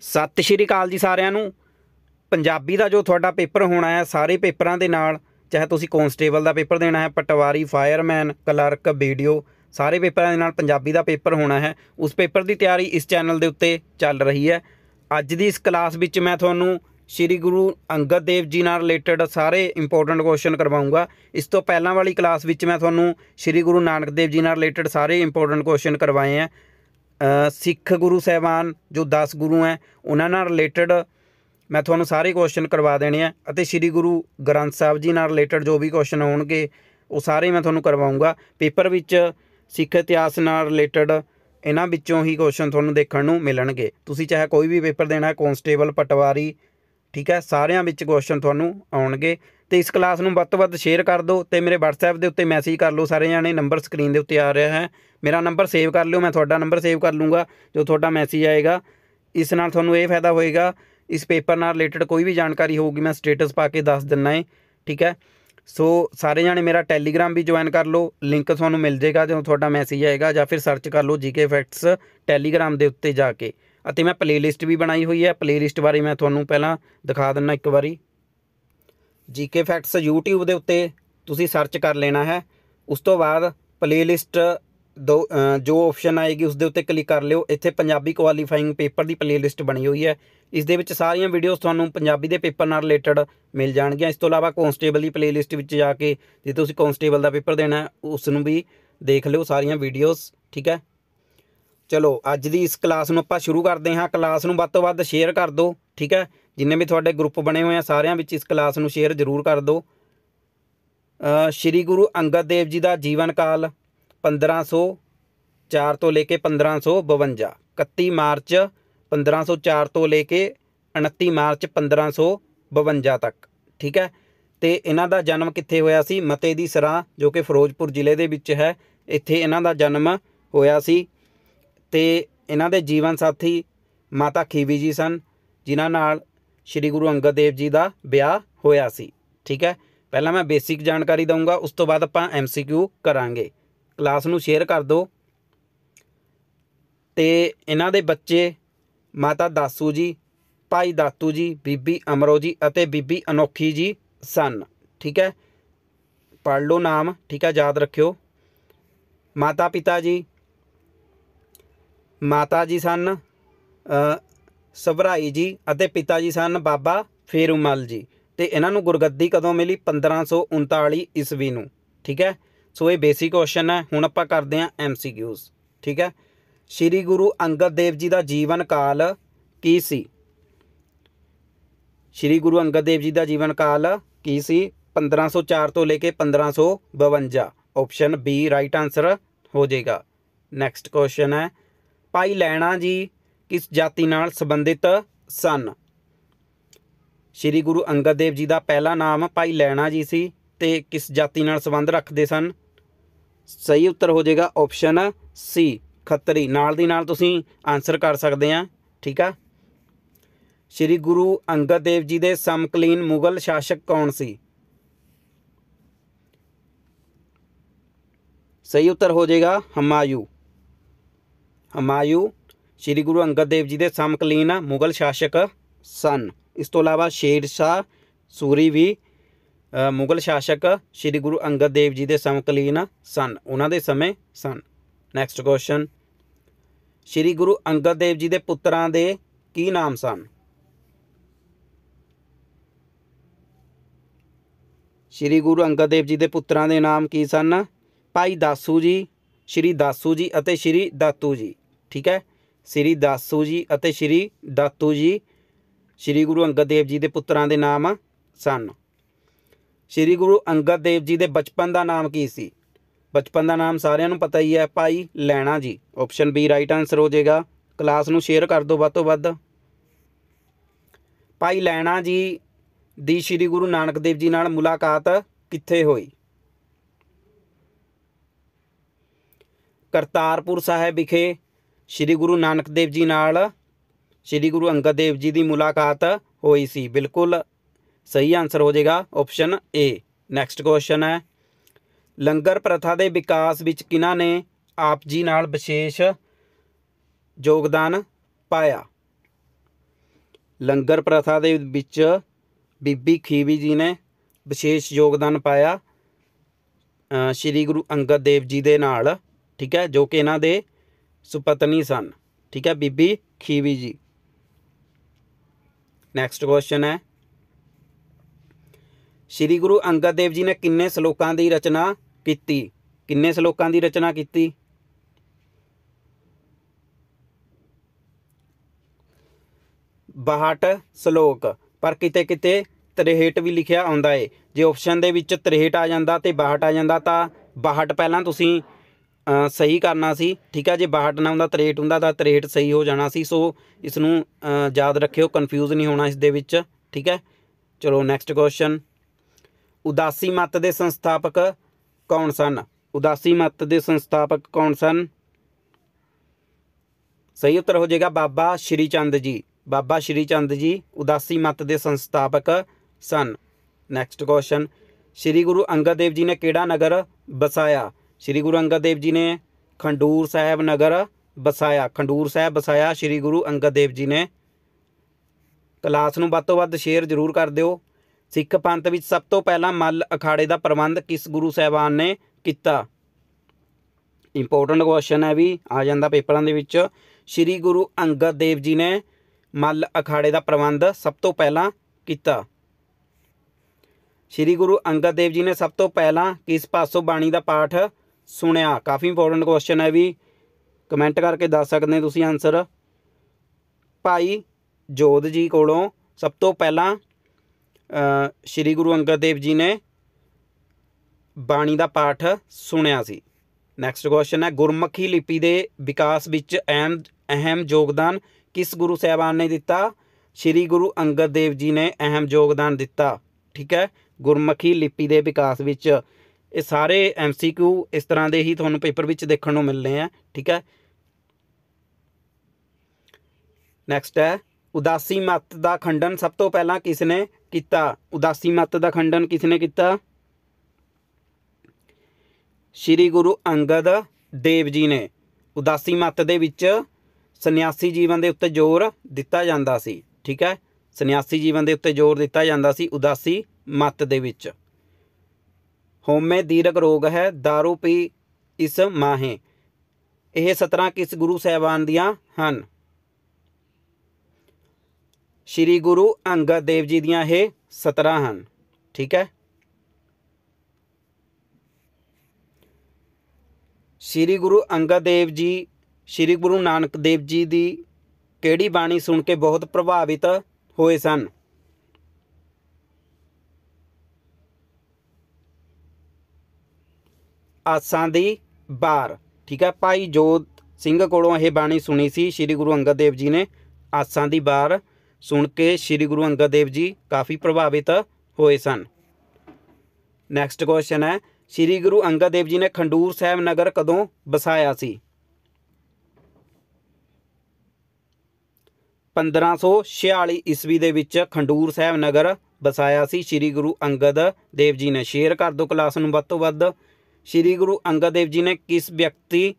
ਸਤਿ ਸ਼੍ਰੀ ਅਕਾਲ ਜੀ ਸਾਰਿਆਂ ਨੂੰ ਪੰਜਾਬੀ ਦਾ ਜੋ ਤੁਹਾਡਾ ਪੇਪਰ ਹੋਣਾ ਹੈ ਸਾਰੇ ਪੇਪਰਾਂ ਦੇ ਨਾਲ ਚਾਹੇ ਤੁਸੀਂ ਕਨਸਟੇਬਲ ਦਾ ਪੇਪਰ ਦੇਣਾ ਹੈ ਪਟਵਾਰੀ ਫਾਇਰਮੈਨ ਕਲਰਕ ਵੀਡੀਓ ਸਾਰੇ ਪੇਪਰਾਂ ਦੇ ਨਾਲ ਪੰਜਾਬੀ ਦਾ ਪੇਪਰ ਹੋਣਾ ਹੈ ਉਸ ਪੇਪਰ ਦੀ ਤਿਆਰੀ ਇਸ ਚੈਨਲ ਦੇ ਉੱਤੇ ਚੱਲ ਰਹੀ ਹੈ ਅੱਜ ਦੀ ਇਸ ਕਲਾਸ ਵਿੱਚ ਮੈਂ ਤੁਹਾਨੂੰ ਸ਼੍ਰੀ ਗੁਰੂ ਅੰਗਦ ਦੇਵ ਜੀ ਨਾਲ ਰਿਲੇਟਡ ਸਾਰੇ ਇੰਪੋਰਟੈਂਟ ਕੁਐਸਚਨ ਕਰਵਾਉਂਗਾ ਇਸ ਤੋਂ ਪਹਿਲਾਂ ਵਾਲੀ ਕਲਾਸ ਵਿੱਚ ਮੈਂ ਤੁਹਾਨੂੰ ਸ਼੍ਰੀ ਗੁਰੂ ਨਾਨਕ ਦੇਵ ਜੀ ਨਾਲ ਰਿਲੇਟਡ ਸਾਰੇ ਇੰਪੋਰਟੈਂਟ ਕੁਐਸਚਨ ਕਰਵਾਏ ਆ ਸਿੱਖ ਗੁਰੂ ਸਹਿਬਾਨ ਜੋ 10 ਗੁਰੂ ਹੈ ਉਹਨਾਂ ਨਾਲ ਰਿਲੇਟਡ ਮੈਂ ਤੁਹਾਨੂੰ ਸਾਰੇ ਕੁਐਸਚਨ ਕਰਵਾ ਦੇਣੇ ਆ ਅਤੇ ਸ੍ਰੀ ਗੁਰੂ ਗ੍ਰੰਥ ਸਾਹਿਬ ਜੀ ਨਾਲ ਰਿਲੇਟਡ ਜੋ ਵੀ ਕੁਐਸਚਨ ਹੋਣਗੇ ਉਹ ਸਾਰੇ ਮੈਂ ਤੁਹਾਨੂੰ ਕਰਵਾਉਂਗਾ ਪੇਪਰ ਵਿੱਚ ਸਿੱਖ ਇਤਿਹਾਸ ਨਾਲ ਰਿਲੇਟਡ ਇਹਨਾਂ ਵਿੱਚੋਂ ਹੀ ਕੁਐਸਚਨ ਤੁਹਾਨੂੰ ਦੇਖਣ ਨੂੰ ਮਿਲਣਗੇ ਤੁਸੀਂ ਚਾਹੇ ਕੋਈ ਵੀ ਪੇਪਰ ਦੇਣਾ ਹੈ ਕਨਸਟੇਬਲ ਪਟਵਾਰੀ ਠੀਕ ਹੈ ਸਾਰਿਆਂ ਵਿੱਚ ਕੁਐਸਚਨ ਤੁਹਾਨੂੰ ਆਉਣਗੇ ਤੇ ਇਸ ਕਲਾਸ ਨੂੰ ਵੱਧ ਤੋਂ ਵੱਧ ਸ਼ੇਅਰ ਕਰ ਦਿਓ ਤੇ ਮੇਰੇ WhatsApp ਦੇ ਉੱਤੇ ਮੈਸੇਜ ਕਰ ਲਓ ਸਾਰੇ ਜਾਣੇ ਨੰਬਰ ਸਕਰੀਨ ਦੇ ਉੱਤੇ ਆ ਰਿਹਾ ਹੈ ਮੇਰਾ ਨੰਬਰ ਸੇਵ ਕਰ ਲਿਓ ਮੈਂ ਤੁਹਾਡਾ ਨੰਬਰ ਸੇਵ ਕਰ ਲੂੰਗਾ ਜੋ ਤੁਹਾਡਾ ਮੈਸੇਜ ਆਏਗਾ ਇਸ ਨਾਲ ਤੁਹਾਨੂੰ ਇਹ ਫਾਇਦਾ ਹੋਏਗਾ ਇਸ ਪੇਪਰ ਨਾਲ ਰਿਲੇਟਡ ਕੋਈ ਵੀ ਜਾਣਕਾਰੀ ਹੋਊਗੀ ਮੈਂ ਸਟੇਟਸ ਪਾ ਕੇ ਦੱਸ ਦਿੰਨਾ ਹੈ ਠੀਕ ਹੈ ਸੋ ਸਾਰੇ ਜਾਣੇ ਮੇਰਾ ਟੈਲੀਗ੍ਰam ਵੀ ਜੁਆਇਨ ਕਰ ਲਓ ਲਿੰਕ ਤੁਹਾਨੂੰ ਮਿਲ ਜੇਗਾ ਜਦੋਂ ਤੁਹਾਡਾ ਮੈਸੇਜ ਆਏਗਾ ਜਾਂ ਫਿਰ ਸਰਚ ਕਰ ਲਓ ਜੀਕੇ ਫੈਕਟਸ ਟੈਲੀਗ੍ਰam ਦੇ ਉੱਤੇ ਜਾ ਕੇ ਅਤੇ ਮੈਂ ਪਲੇਲਿਸਟ ਵੀ ਬਣਾਈ ਹੋਈ ਹੈ ਪਲੇਲਿਸਟ ਬਾਰੇ ਮੈਂ ਤੁਹਾਨੂੰ ਪਹਿਲਾਂ ਦਿਖਾ ਦਿੰਨਾ ਇੱਕ ਵਾਰੀ ਜੀਕੇ ਫੈਕਟਸ YouTube ਦੇ ਉੱਤੇ ਤੁਸੀਂ ਸਰਚ ਕਰ ਲੈਣਾ ਹੈ ਉਸ ਤੋਂ ਬਾਅਦ ਪਲੇਲਿਸਟ ਦੋ ਜੋ ਆਪਸ਼ਨ ਆਏਗੀ ਉਸ ਦੇ ਉੱਤੇ ਕਲਿੱਕ ਕਰ ਲਿਓ ਇੱਥੇ ਪੰਜਾਬੀ ਕੁਆਲੀਫਾਈਂਗ ਪੇਪਰ ਦੀ ਪਲੇਲਿਸਟ ਬਣੀ ਹੋਈ ਹੈ ਇਸ ਦੇ ਵਿੱਚ ਸਾਰੀਆਂ ਵੀਡੀਓਜ਼ ਤੁਹਾਨੂੰ ਪੰਜਾਬੀ ਦੇ ਪੇਪਰ ਨਾਲ ਰਿਲੇਟਡ ਮਿਲ ਜਾਣਗੀਆਂ ਇਸ ਤੋਂ ਇਲਾਵਾ ਕਨਸਟੇਬਲ ਦੀ ਪਲੇਲਿਸਟ ਵਿੱਚ ਜਾ ਕੇ ਜੇ ਤੁਸੀਂ ਕਨਸਟੇਬਲ ਦਾ ਪੇਪਰ ਦੇਣਾ ਉਸ ਨੂੰ ਵੀ ਦੇਖ ਲਿਓ ਸਾਰੀਆਂ ਵੀਡੀਓਜ਼ ਠੀਕ ਹੈ ਚਲੋ ਅੱਜ ਦੀ ਇਸ ਕਲਾਸ ਨੂੰ ਆਪਾਂ ਸ਼ੁਰੂ ਕਰਦੇ ਹਾਂ ਕਲਾਸ ਨੂੰ ਵੱਧ ਤੋਂ ਵੱਧ ਸ਼ੇਅਰ ਕਰ ਦਿਓ ਠੀਕ ਹੈ ਜਿੰਨੇ ਵੀ ਤੁਹਾਡੇ ਗਰੁੱਪ ਬਣੇ ਹੋਏ ਆ ਸਾਰਿਆਂ ਵਿੱਚ ਇਸ ਕਲਾਸ ਨੂੰ ਸ਼ੇਅਰ ਜ਼ਰੂਰ ਕਰ ਦਿਓ ਸ਼੍ਰੀ ਗੁਰੂ ਅੰਗਦ ਦੇਵ ਜੀ ਦਾ ਜੀਵਨ ਕਾਲ 1504 ਤੋਂ ਲੈ ਕੇ 1552 31 ਮਾਰਚ 1504 ਤੋਂ ਲੈ ਕੇ 29 ਮਾਰਚ 1552 ਤੱਕ ਠੀਕ ਹੈ ਤੇ ਇਹਨਾਂ ਦਾ ਜਨਮ ਕਿੱਥੇ ਹੋਇਆ ਸੀ ਮਤੇ ਦੀ ਸਰਾ ਜੋ ਕਿ ਫਿਰੋਜ਼ਪੁਰ ਜ਼ਿਲ੍ਹੇ ਦੇ ਵਿੱਚ ਹੈ ਇੱਥੇ ਇਹਨਾਂ ਦਾ ਜਨਮ ਹੋਇਆ ਸੀ ਤੇ ਇਹਨਾਂ ਦੇ ਜੀਵਨ ਸਾਥੀ ਮਾਤਾ ਖੀਵੀ ਜੀ ਸਨ ਜਿਨ੍ਹਾਂ ਨਾਲ ਸ੍ਰੀ ਗੁਰੂ ਅੰਗਦ ਦੇਵ ਜੀ ਦਾ ਵਿਆਹ ਹੋਇਆ ਸੀ ਠੀਕ ਹੈ ਪਹਿਲਾਂ ਮੈਂ ਬੇਸਿਕ ਜਾਣਕਾਰੀ ਦਊਂਗਾ ਉਸ ਤੋਂ ਬਾਅਦ ਆਪਾਂ ਐਮਸੀਕਿਊ ਕਰਾਂਗੇ ਕਲਾਸ ਨੂੰ ਸ਼ੇਅਰ ਕਰ ਦਿਓ ਤੇ ਇਹਨਾਂ ਦੇ ਬੱਚੇ ਮਾਤਾ ਦਾਸੂ ਜੀ ਭਾਈ ਦਾਤੂ ਜੀ ਬੀਬੀ ਅਮਰੋ ਜੀ ਅਤੇ ਬੀਬੀ ਅਨੋਖੀ ਜੀ ਸਨ ਠੀਕ ਹੈ ਪੜ ਲਓ ਨਾਮ ਠੀਕ ਹੈ ਯਾਦ ਰੱਖਿਓ ਮਾਤਾ ਪਿਤਾ ਜੀ ਮਾਤਾ ਜੀ ਸਨ ਸਭਰਾਈ ਜੀ ਅਤੇ ਪਿਤਾ ਜੀ ਸਨ ਬਾਬਾ ਫੇਰੂਮਲ ਜੀ ਤੇ ਇਹਨਾਂ ਨੂੰ ਗੁਰਗੱਦੀ ਕਦੋਂ ਮਿਲੀ 1539 ਈਸਵੀ ਨੂੰ ਠੀਕ ਹੈ ਸੋ ਇਹ ਬੇਸਿਕ ਕੁਐਸਚਨ ਹੈ ਹੁਣ ਆਪਾਂ ਕਰਦੇ ਹਾਂ ਐਮਸੀਕਿਊਜ਼ ਠੀਕ ਹੈ ਸ੍ਰੀ ਗੁਰੂ ਅੰਗਦ ਦੇਵ ਜੀ ਦਾ ਜੀਵਨ ਕਾਲ ਕੀ ਸੀ ਸ੍ਰੀ ਗੁਰੂ ਅੰਗਦ ਦੇਵ ਜੀ ਦਾ ਜੀਵਨ ਕਾਲ ਕੀ ਸੀ 1504 ਤੋਂ ਲੈ ਕੇ 1552 ਆਪਸ਼ਨ ਬੀ ਰਾਈਟ ਆਨਸਰ ਹੋ ਜਾਏਗਾ ਨੈਕਸਟ ਕੁਐਸਚਨ ਹੈ ਭਾਈ ਲੈਣਾ ਜੀ ਕਿਸ ਜਾਤੀ ਨਾਲ ਸੰਬੰਧਿਤ ਸਨ ਸ੍ਰੀ ਗੁਰੂ ਅੰਗਦ ਦੇਵ ਜੀ ਦਾ ਪਹਿਲਾ ਨਾਮ ਭਾਈ ਲੈਣਾ ਜੀ ਸੀ ਤੇ ਕਿਸ ਜਾਤੀ ਨਾਲ ਸੰਬੰਧ ਰੱਖਦੇ ਸਨ ਸਹੀ ਉੱਤਰ ਹੋ ਜਾਏਗਾ ਆਪਸ਼ਨ ਸੀ ਖੱਤਰੀ ਨਾਲ ਦੀ ਨਾਲ ਤੁਸੀਂ ਆਨਸਰ ਕਰ ਸਕਦੇ ਆ ਠੀਕ ਆ ਸ੍ਰੀ ਗੁਰੂ ਅੰਗਦ ਦੇਵ ਜੀ ਦੇ ਸਮਕਾਲੀਨ ਮੁਗਲ ਸ਼ਾਸਕ ਕੌਣ ਸੀ ਸਹੀ ਉੱਤਰ ਹੋ ਜਾਏਗਾ ਹਮਾਯੂ ਹਮਾਯੂ ਸ੍ਰੀ ਗੁਰੂ ਅੰਗਦ ਦੇਵ ਜੀ ਦੇ ਸਮਕਾਲੀਨ ਮੁਗਲ ਸ਼ਾਸਕ ਸਨ ਇਸ ਤੋਂ ਇਲਾਵਾ ਸ਼ੇਰ ਸ਼ਾਹ ਸੂਰੀ ਵੀ ਮੁਗਲ ਸ਼ਾਸਕ ਸ੍ਰੀ ਗੁਰੂ ਅੰਗਦ ਦੇਵ ਜੀ ਦੇ ਸਮਕਾਲੀਨ ਸਨ ਉਹਨਾਂ ਦੇ ਸਮੇਂ ਸਨ ਨੈਕਸਟ ਕੁਐਸਚਨ ਸ੍ਰੀ ਗੁਰੂ ਅੰਗਦ ਦੇਵ ਜੀ ਦੇ ਪੁੱਤਰਾਂ ਦੇ ਕੀ ਨਾਮ ਸਨ ਸ੍ਰੀ ਗੁਰੂ ਅੰਗਦ ਦੇਵ ਜੀ ਦੇ ਪੁੱਤਰਾਂ ਦੇ ਨਾਮ ਕੀ ਸਨ ਭਾਈ ਦਾਸੂ ਜੀ ਸ੍ਰੀ ਦਾਸੂ ਜੀ ਅਤੇ ਸ੍ਰੀ ਦਾਤੂ ਜੀ ਠੀਕ ਹੈ ਸ੍ਰੀ ਦਾਸੂ ਜੀ ਅਤੇ ਸ੍ਰੀ ਦਾਤੂ ਜੀ ਸ੍ਰੀ ਗੁਰੂ ਅੰਗਦ ਦੇਵ ਜੀ ਦੇ ਪੁੱਤਰਾਂ ਦੇ ਨਾਮ ਸਨ ਸ੍ਰੀ ਗੁਰੂ ਅੰਗਦ ਦੇਵ ਜੀ ਦੇ ਬਚਪਨ ਦਾ ਨਾਮ ਕੀ ਸੀ ਬਚਪਨ ਦਾ ਨਾਮ ਸਾਰਿਆਂ ਨੂੰ ਪਤਾ ਹੀ ਹੈ ਭਾਈ ਲੈਣਾ ਜੀ ਆਪਸ਼ਨ ਬੀ ਰਾਈਟ ਆਨਸਰ ਹੋ ਜਾਏਗਾ ਕਲਾਸ ਨੂੰ ਸ਼ੇਅਰ ਕਰ ਦਿਓ ਵੱਧ ਤੋਂ ਵੱਧ ਭਾਈ ਲੈਣਾ ਜੀ ਦੀ ਸ੍ਰੀ ਗੁਰੂ ਨਾਨਕ ਦੇਵ ਜੀ ਨਾਲ ਮੁਲਾਕਾਤ ਕਿੱਥੇ ਹੋਈ ਕਰਤਾਰਪੁਰ ਸਾਹਿਬ ਵਿਖੇ ਸ੍ਰੀ ਗੁਰੂ ਨਾਨਕ ਦੇਵ ਜੀ ਨਾਲ ਸ੍ਰੀ ਗੁਰੂ ਅੰਗਦ ਦੇਵ ਜੀ ਦੀ ਮੁਲਾਕਾਤ ਹੋਈ ਸੀ ਬਿਲਕੁਲ ਸਹੀ ਆਨਸਰ ਹੋ ਜਾਏਗਾ ਆਪਸ਼ਨ ਏ ਨੈਕਸਟ ਕੁਐਸਚਨ ਹੈ ਲੰਗਰ ਪ੍ਰਥਾ ਦੇ ਵਿਕਾਸ ਵਿੱਚ ਕਿਨਾਂ ਨੇ ਆਪ ਜੀ ਨਾਲ ਵਿਸ਼ੇਸ਼ ਯੋਗਦਾਨ ਪਾਇਆ ਲੰਗਰ ਪ੍ਰਥਾ ਦੇ ਵਿੱਚ ਬੀਬੀ ਖੀਵੀ ਜੀ ਨੇ ਵਿਸ਼ੇਸ਼ ਯੋਗਦਾਨ ਪਾਇਆ ਸ਼੍ਰੀ ਗੁਰੂ ਅੰਗਦ ਦੇਵ ਜੀ ਦੇ ਨਾਲ ਠੀਕ ਹੈ ਜੋ ਕਿ ਇਹਨਾਂ ਦੇ ਸੁਪਤਨੀ ਸਨ ਠੀਕ ਹੈ ਬੀਬੀ ਖੀਵੀ ਜੀ ਨੈਕਸਟ ਕੁਐਸਚਨ ਹੈ ਸ੍ਰੀ ਗੁਰੂ ਅੰਗਦ ਦੇਵ ਜੀ ਨੇ ਕਿੰਨੇ ਸ਼ਲੋਕਾਂ ਦੀ ਰਚਨਾ ਕੀਤੀ ਕਿੰਨੇ ਸ਼ਲੋਕਾਂ ਦੀ ਰਚਨਾ ਕੀਤੀ ਬਹਾਟ ਸ਼ਲੋਕ ਪਰ ਕਿਤੇ ਕਿਤੇ 63 ਵੀ ਲਿਖਿਆ ਆਉਂਦਾ ਏ ਜੇ ਆਪਸ਼ਨ ਦੇ ਵਿੱਚ 63 ਆ ਜਾਂਦਾ ਤੇ 62 ਆ ਜਾਂਦਾ ਤਾਂ 62 ਪਹਿਲਾਂ ਤੁਸੀਂ ਸਹੀ ਕਰਨਾ ਸੀ ਠੀਕ ਆ ਜੇ 62 ਨਾ ਹੁੰਦਾ ਤਰੇਟ ਹੁੰਦਾ ਤਾਂ ਤਰੇਟ ਸਹੀ ਹੋ ਜਾਣਾ ਸੀ ਸੋ ਇਸ ਨੂੰ ਯਾਦ ਰੱਖਿਓ ਕਨਫਿਊਜ਼ ਨਹੀਂ ਹੋਣਾ ਇਸ ਦੇ ਵਿੱਚ ਠੀਕ ਹੈ ਚਲੋ ਨੈਕਸਟ ਕੁਐਸਚਨ ਉਦਾਸੀ ਮਤ ਦੇ ਸੰਸਥਾਪਕ ਕੌਣ ਸਨ ਉਦਾਸੀ ਮਤ ਦੇ ਸੰਸਥਾਪਕ ਕੌਣ ਸਨ ਸਹੀ ਉੱਤਰ ਹੋ ਜਾਏਗਾ ਬਾਬਾ ਸ਼੍ਰੀ ਚੰਦ ਜੀ ਬਾਬਾ ਸ਼੍ਰੀ ਚੰਦ ਜੀ ਉਦਾਸੀ ਮਤ ਦੇ ਸੰਸਥਾਪਕ ਸਨ ਨੈਕਸਟ ਕੁਐਸਚਨ ਸ਼੍ਰੀ ਗੁਰੂ ਅੰਗਦ ਦੇਵ ਜੀ ਨੇ ਕਿਹੜਾ ਨਗਰ ਬਸਾਇਆ ਸ੍ਰੀ ਗੁਰੂ ਅੰਗਦ ਦੇਵ ਜੀ ਨੇ ਖੰਡੂਰ ਸਾਹਿਬ ਨਗਰ ਬਸਾਇਆ ਖੰਡੂਰ ਸਾਹਿਬ ਬਸਾਇਆ ਸ੍ਰੀ ਗੁਰੂ ਅੰਗਦ ਦੇਵ ਜੀ ਨੇ ਕਲਾਸ ਨੂੰ ਵੱਧ ਤੋਂ ਵੱਧ ਸ਼ੇਅਰ ਜ਼ਰੂਰ ਕਰ ਦਿਓ ਸਿੱਖ ਪੰਥ ਵਿੱਚ ਸਭ ਤੋਂ ਪਹਿਲਾਂ ਮੱਲ ਅਖਾੜੇ ਦਾ ਪ੍ਰਬੰਧ ਕਿਸ ਗੁਰੂ ਸਾਹਿਬਾਨ ਨੇ ਕੀਤਾ ਇੰਪੋਰਟੈਂਟ ਕੁਐਸਚਨ ਹੈ ਵੀ ਆ ਜਾਂਦਾ ਪੇਪਰਾਂ ਦੇ ਵਿੱਚ ਸ੍ਰੀ ਗੁਰੂ ਅੰਗਦ ਦੇਵ ਜੀ ਨੇ ਮੱਲ ਅਖਾੜੇ ਦਾ ਪ੍ਰਬੰਧ ਸਭ ਤੋਂ ਪਹਿਲਾਂ ਕੀਤਾ ਸ੍ਰੀ ਗੁਰੂ ਅੰਗਦ ਦੇਵ ਜੀ ਨੇ ਸਭ ਤੋਂ ਪਹਿਲਾਂ ਕਿਸ ਪਾਸੋਂ ਬਾਣੀ ਦਾ ਪਾਠ ਸੁਣਿਆ ਕਾਫੀ ਇੰਪੋਰਟੈਂਟ ਕੁਐਸਚਨ ਹੈ ਵੀ ਕਮੈਂਟ ਕਰਕੇ ਦੱਸ ਸਕਦੇ ਤੁਸੀਂ ਆਨਸਰ ਭਾਈ ਜੋਧ ਜੀ ਕੋਲੋਂ ਸਭ ਤੋਂ ਪਹਿਲਾਂ ਸ੍ਰੀ ਗੁਰੂ ਅੰਗਦ ਦੇਵ ਜੀ ਨੇ ਬਾਣੀ ਦਾ ਪਾਠ ਸੁਣਿਆ ਸੀ ਨੈਕਸਟ ਕੁਐਸਚਨ ਹੈ ਗੁਰਮੁਖੀ ਲਿਪੀ ਦੇ ਵਿਕਾਸ ਵਿੱਚ ਅਹਿਮ ਅਹਿਮ ਯੋਗਦਾਨ ਕਿਸ ਗੁਰੂ ਸਾਹਿਬਾਨ ਨੇ ਦਿੱਤਾ ਸ੍ਰੀ ਗੁਰੂ ਅੰਗਦ ਦੇਵ ਜੀ ਨੇ ਅਹਿਮ ਯੋਗਦਾਨ ਦਿੱਤਾ ਠੀਕ ਹੈ ਗੁਰਮੁਖੀ ਲਿਪੀ ਦੇ ਵਿਕਾਸ ਵਿੱਚ ਇਹ ਸਾਰੇ ਐਮਸੀਕਿਊ ਇਸ ਤਰ੍ਹਾਂ ਦੇ ਹੀ ਤੁਹਾਨੂੰ ਪੇਪਰ ਵਿੱਚ ਦੇਖਣ ਨੂੰ ਮਿਲਨੇ ਆ ਠੀਕ ਹੈ ਨੈਕਸਟ ਹੈ ਉਦਾਸੀ ਮਤ ਦਾ ਖੰਡਨ ਸਭ ਤੋਂ ਪਹਿਲਾਂ ਕਿਸ ਨੇ ਕੀਤਾ ਉਦਾਸੀ ਮਤ ਦਾ ਖੰਡਨ ਕਿਸ ਨੇ ਕੀਤਾ ਸ੍ਰੀ ਗੁਰੂ ਅੰਗਦ ਦੇਵ ਜੀ ਨੇ ਉਦਾਸੀ ਮਤ ਦੇ ਵਿੱਚ ਸੰਨਿਆਸੀ ਜੀਵਨ ਦੇ ਉੱਤੇ ਜ਼ੋਰ ਦਿੱਤਾ ਜਾਂਦਾ ਸੀ ਠੀਕ ਹੈ ਸੰਨਿਆਸੀ ਜੀਵਨ ਦੇ ਉੱਤੇ ਜ਼ੋਰ ਦਿੱਤਾ ਜਾਂਦਾ ਸੀ ਉਦਾਸੀ ਮਤ ਦੇ ਵਿੱਚ ਹੋਮੇ ਦੀਰਗ ਰੋਗ ਹੈ दारू ਪੀ ਇਸ ਮਾਹੇ ਇਹ 17 ਕਿਸ ਗੁਰੂ ਸਹਿਬਾਨ ਦੀਆਂ ਹਨ ਸ਼੍ਰੀ ਗੁਰੂ ਅੰਗਦ ਦੇਵ ਜੀ ਦੀਆਂ ਇਹ 17 ਹਨ ਠੀਕ ਹੈ ਸ਼੍ਰੀ ਗੁਰੂ ਅੰਗਦ ਦੇਵ ਜੀ ਸ਼੍ਰੀ ਗੁਰੂ ਨਾਨਕ ਦੇਵ ਜੀ ਦੀ ਕਿਹੜੀ ਬਾਣੀ ਸੁਣ ਕੇ ਬਹੁਤ ਪ੍ਰਭਾਵਿਤ ਹੋਏ ਸਨ ਆਸਾਂ ਦੀ ਬਾਰ ਠੀਕ ਹੈ ਭਾਈ ਜੋਤ ਸਿੰਘ ਕੋਲੋਂ ਇਹ ਬਾਣੀ ਸੁਣੀ ਸੀ ਸ੍ਰੀ ਗੁਰੂ ਅੰਗਦ ਦੇਵ ਜੀ ਨੇ ਆਸਾਂ ਦੀ ਬਾਰ ਸੁਣ ਕੇ ਸ੍ਰੀ ਗੁਰੂ ਅੰਗਦ ਦੇਵ ਜੀ ਕਾਫੀ ਪ੍ਰਭਾਵਿਤ ਹੋਏ ਸਨ ਨੈਕਸਟ ਕੁਐਸਚਨ ਹੈ ਸ੍ਰੀ ਗੁਰੂ ਅੰਗਦ ਦੇਵ ਜੀ ਨੇ ਖੰਡੂਰ ਸਾਹਿਬ ਨਗਰ ਕਦੋਂ ਵਸਾਇਆ ਸੀ 1546 ਈਸਵੀ ਦੇ ਵਿੱਚ ਖੰਡੂਰ ਸਾਹਿਬ ਨਗਰ ਵਸਾਇਆ ਸੀ ਸ੍ਰੀ ਗੁਰੂ ਅੰਗਦ ਦੇਵ ਜੀ ਨੇ ਸ਼ੇਅਰ ਕਰ ਦਿਓ ਕਲਾਸ ਨੂੰ ਵੱਧ ਤੋਂ ਵੱਧ ਸ੍ਰੀ ਗੁਰੂ ਅੰਗਦ ਦੇਵ ਜੀ ਨੇ ਕਿਸ ਵਿਅਕਤੀ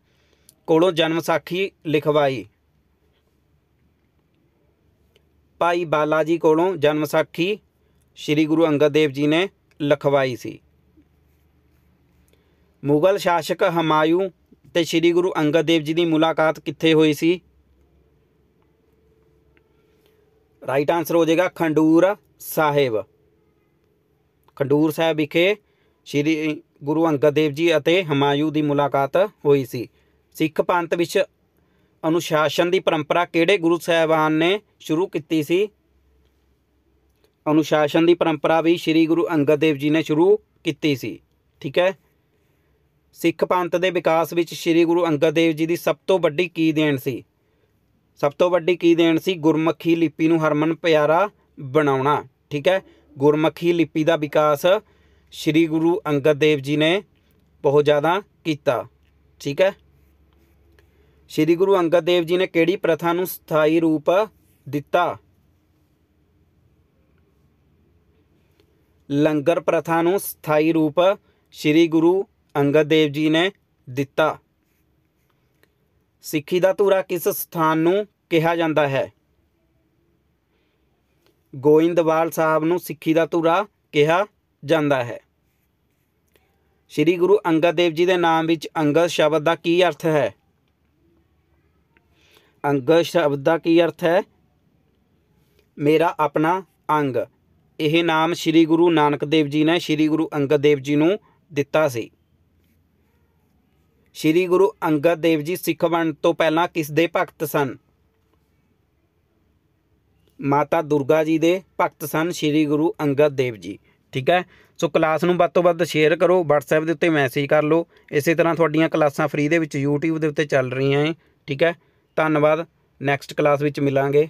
ਕੋਲੋਂ ਜਨਮ ਸਾਖੀ ਲਿਖਵਾਈ ਪਾਈ ਬਾਲਾ ਜੀ ਕੋਲੋਂ ਜਨਮ ਸਾਖੀ ਸ੍ਰੀ ਗੁਰੂ ਅੰਗਦ ਦੇਵ ਜੀ ਨੇ ਲਿਖਵਾਈ ਸੀ ਮੁਗਲ ਸ਼ਾਸਕ ਹਮਾਯੂ ਤੇ ਸ੍ਰੀ ਗੁਰੂ ਅੰਗਦ ਦੇਵ ਜੀ ਦੀ ਮੁਲਾਕਾਤ ਕਿੱਥੇ ਹੋਈ ਸੀ ਰਾਈਟ ਆਨਸਰ ਹੋ ਜਾਏਗਾ ਖੰਡੂਰ ਸਾਹਿਬ ਖੰਡੂਰ ਸਾਹਿਬ ਵਿਖੇ ਸ੍ਰੀ ਗੁਰੂ ਅੰਗਦ ਦੇਵ ਜੀ ਅਤੇ ਹਮਾਯੂ ਦੀ ਮੁਲਾਕਾਤ ਹੋਈ ਸੀ ਸਿੱਖ ਪੰਥ ਵਿੱਚ ਅਨੁਸ਼ਾਸਨ ਦੀ ਪਰੰਪਰਾ ਕਿਹੜੇ ਗੁਰੂ ਸਾਹਿਬਾਨ ਨੇ ਸ਼ੁਰੂ ਕੀਤੀ ਸੀ ਅਨੁਸ਼ਾਸਨ ਦੀ ਪਰੰਪਰਾ ਵੀ ਸ੍ਰੀ ਗੁਰੂ ਅੰਗਦ ਦੇਵ ਜੀ ਨੇ ਸ਼ੁਰੂ ਕੀਤੀ ਸੀ ਠੀਕ ਹੈ ਸਿੱਖ ਪੰਥ ਦੇ ਵਿਕਾਸ ਵਿੱਚ ਸ੍ਰੀ ਗੁਰੂ ਅੰਗਦ ਦੇਵ ਜੀ ਦੀ ਸਭ ਤੋਂ ਵੱਡੀ ਕੀ ਦੇਣ ਸੀ ਸਭ ਤੋਂ ਵੱਡੀ ਕੀ ਦੇਣ ਸੀ ਗੁਰਮੁਖੀ ਲਿਪੀ ਨੂੰ ਹਰਮਨ ਪਿਆਰਾ ਬਣਾਉਣਾ ਠੀਕ ਹੈ ਗੁਰਮੁਖੀ ਲਿਪੀ ਦਾ ਵਿਕਾਸ ਸ੍ਰੀ ਗੁਰੂ ਅੰਗਦ ਦੇਵ ਜੀ ਨੇ ਬਹੁਤ ਜ਼ਿਆਦਾ ਕੀਤਾ ਠੀਕ ਹੈ ਸ੍ਰੀ ਗੁਰੂ ਅੰਗਦ ਦੇਵ ਜੀ ਨੇ ਕਿਹੜੀ ਪ੍ਰਥਾ ਨੂੰ ਸਥਾਈ ਰੂਪ ਦਿੱਤਾ ਲੰਗਰ ਪ੍ਰਥਾ ਨੂੰ ਸਥਾਈ ਰੂਪ ਸ੍ਰੀ ਗੁਰੂ ਅੰਗਦ ਦੇਵ ਜੀ ਨੇ ਦਿੱਤਾ ਸਿੱਖੀ ਦਾ ਧੂਰਾ ਕਿਸ ਸਥਾਨ ਨੂੰ ਕਿਹਾ ਜਾਂਦਾ ਹੈ ਗੋਇੰਦਵਾਲ ਸਾਹਿਬ ਨੂੰ ਸਿੱਖੀ ਦਾ ਧੂਰਾ ਕਿਹਾ ਜਾਂਦਾ ਹੈ ਸ੍ਰੀ ਗੁਰੂ ਅੰਗਦ ਦੇਵ ਜੀ ਦੇ ਨਾਮ ਵਿੱਚ ਅੰਗਦ ਸ਼ਬਦ ਦਾ ਕੀ ਅਰਥ ਹੈ ਅੰਗਦ ਸ਼ਬਦ ਦਾ ਕੀ ਅਰਥ ਹੈ ਮੇਰਾ ਆਪਣਾ ਅੰਗ ਇਹ ਨਾਮ ਸ੍ਰੀ ਗੁਰੂ ਨਾਨਕ ਦੇਵ ਜੀ ਨੇ ਸ੍ਰੀ ਗੁਰੂ ਅੰਗਦ ਦੇਵ ਜੀ ਨੂੰ ਦਿੱਤਾ ਸੀ ਸ੍ਰੀ ਗੁਰੂ ਅੰਗਦ ਦੇਵ ਜੀ ਸਿੱਖ ਬਣਨ ਤੋਂ ਪਹਿਲਾਂ ਕਿਸ ਦੇ ਭਗਤ ਸਨ ਮਾਤਾ ਦੁਰਗਾ ਜੀ ਦੇ ਭਗਤ ਸਨ ਸ੍ਰੀ ਗੁਰੂ ਅੰਗਦ ਦੇਵ ਜੀ ਠੀਕ ਹੈ ਸੋ ਕਲਾਸ ਨੂੰ ਵੱਧ ਤੋਂ ਵੱਧ ਸ਼ੇਅਰ ਕਰੋ WhatsApp ਦੇ ਉੱਤੇ ਮੈਸੇਜ ਕਰ ਲਓ ਇਸੇ ਤਰ੍ਹਾਂ ਤੁਹਾਡੀਆਂ ਕਲਾਸਾਂ ਫ੍ਰੀ ਦੇ ਵਿੱਚ YouTube ਦੇ ਉੱਤੇ ਚੱਲ ਰਹੀਆਂ ਹੈ ਠੀਕ ਹੈ ਧੰਨਵਾਦ ਨੈਕਸਟ ਕਲਾਸ ਵਿੱਚ ਮਿਲਾਂਗੇ